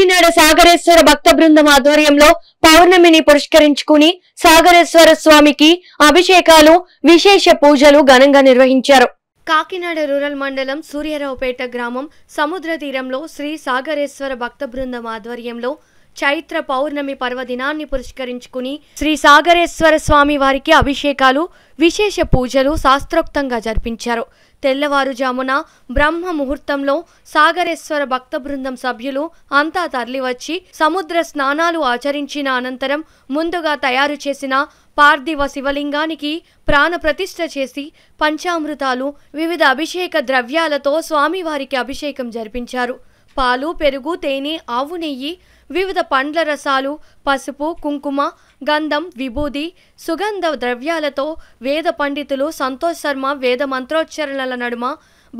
కాకినాడ సాగరేశ్వర భక్త బృందం ఆధ్వర్యంలో పౌర్ణమిని పురస్కరించుకుని సాగరేశ్వర స్వామికి అభిషేకాలు విశేష పూజలు ఘనంగా నిర్వహించారు కాకినాడ రూరల్ మండలం సూర్యరావుపేట గ్రామం సముద్ర తీరంలో శ్రీ సాగరేశ్వర భక్త బృందం ఆధ్వర్యంలో చైత్ర పౌర్ణమి పర్వదినాన్ని పురస్కరించుకుని శ్రీ సాగరేశ్వర స్వామి వారికి అభిషేకాలు విశేష పూజలు శాస్త్రోక్తంగా జరిపించారు తెల్లవారుజామున బ్రహ్మ ముహూర్తంలో సాగరేశ్వర భక్త బృందం సభ్యులు అంతా తరలివచ్చి సముద్ర స్నానాలు ఆచరించిన అనంతరం ముందుగా తయారు చేసిన పార్థివ శివలింగానికి ప్రాణప్రతిష్ఠ చేసి పంచామృతాలు వివిధ అభిషేక ద్రవ్యాలతో స్వామివారికి అభిషేకం జరిపించారు పాలు పెరుగు తేనె ఆవు నెయ్యి వివిధ పండ్ల రసాలు పసుపు కుంకుమ గంధం విభూది సుగంధ ద్రవ్యాలతో వేద పండితులు సంతోష్ శర్మ వేద మంత్రోచ్చరణల నడుమ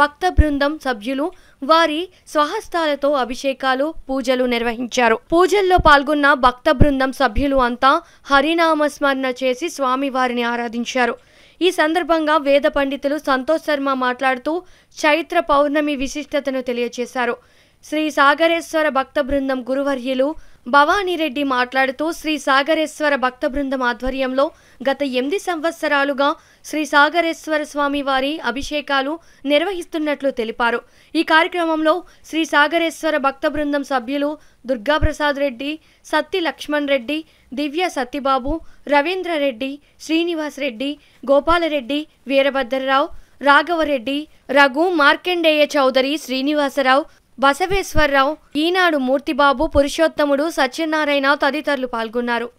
భక్త బృందం సభ్యులు వారి స్వహస్తాలతో అభిషేకాలు పూజలు నిర్వహించారు పూజల్లో పాల్గొన్న భక్త బృందం సభ్యులు అంతా హరినామస్మరణ చేసి చేసి స్వామివారిని ఆరాధించారు ఈ సందర్భంగా వేద పండితులు సంతోష్ శర్మ మాట్లాడుతూ చైత్ర పౌర్ణమి విశిష్టతను తెలియజేశారు శ్రీ సాగరేశ్వర భక్త బృందం గురువర్యులు భవానీరెడ్డి మాట్లాడుతూ శ్రీ సాగరేశ్వర భక్త బృందం ఆధ్వర్యంలో గత ఎనిమిది సంవత్సరాలుగా శ్రీ సాగరేశ్వర స్వామి వారి అభిషేకాలు నిర్వహిస్తున్నట్లు తెలిపారు ఈ కార్యక్రమంలో శ్రీ సాగరేశ్వర భక్త బృందం సభ్యులు దుర్గాప్రసాద్ రెడ్డి సత్తి లక్ష్మణ్ రెడ్డి దివ్య సత్తిబాబు రవీంద్ర రెడ్డి శ్రీనివాస్ రెడ్డి గోపాలరెడ్డి వీరభద్రరావు రాఘవరెడ్డి రఘు మార్కెండేయ చౌదరి శ్రీనివాసరావు బసవేశ్వరరావు ఈనాడు మూర్తిబాబు పురుషోత్తముడు సత్యనారాయణ తదితరులు పాల్గొన్నారు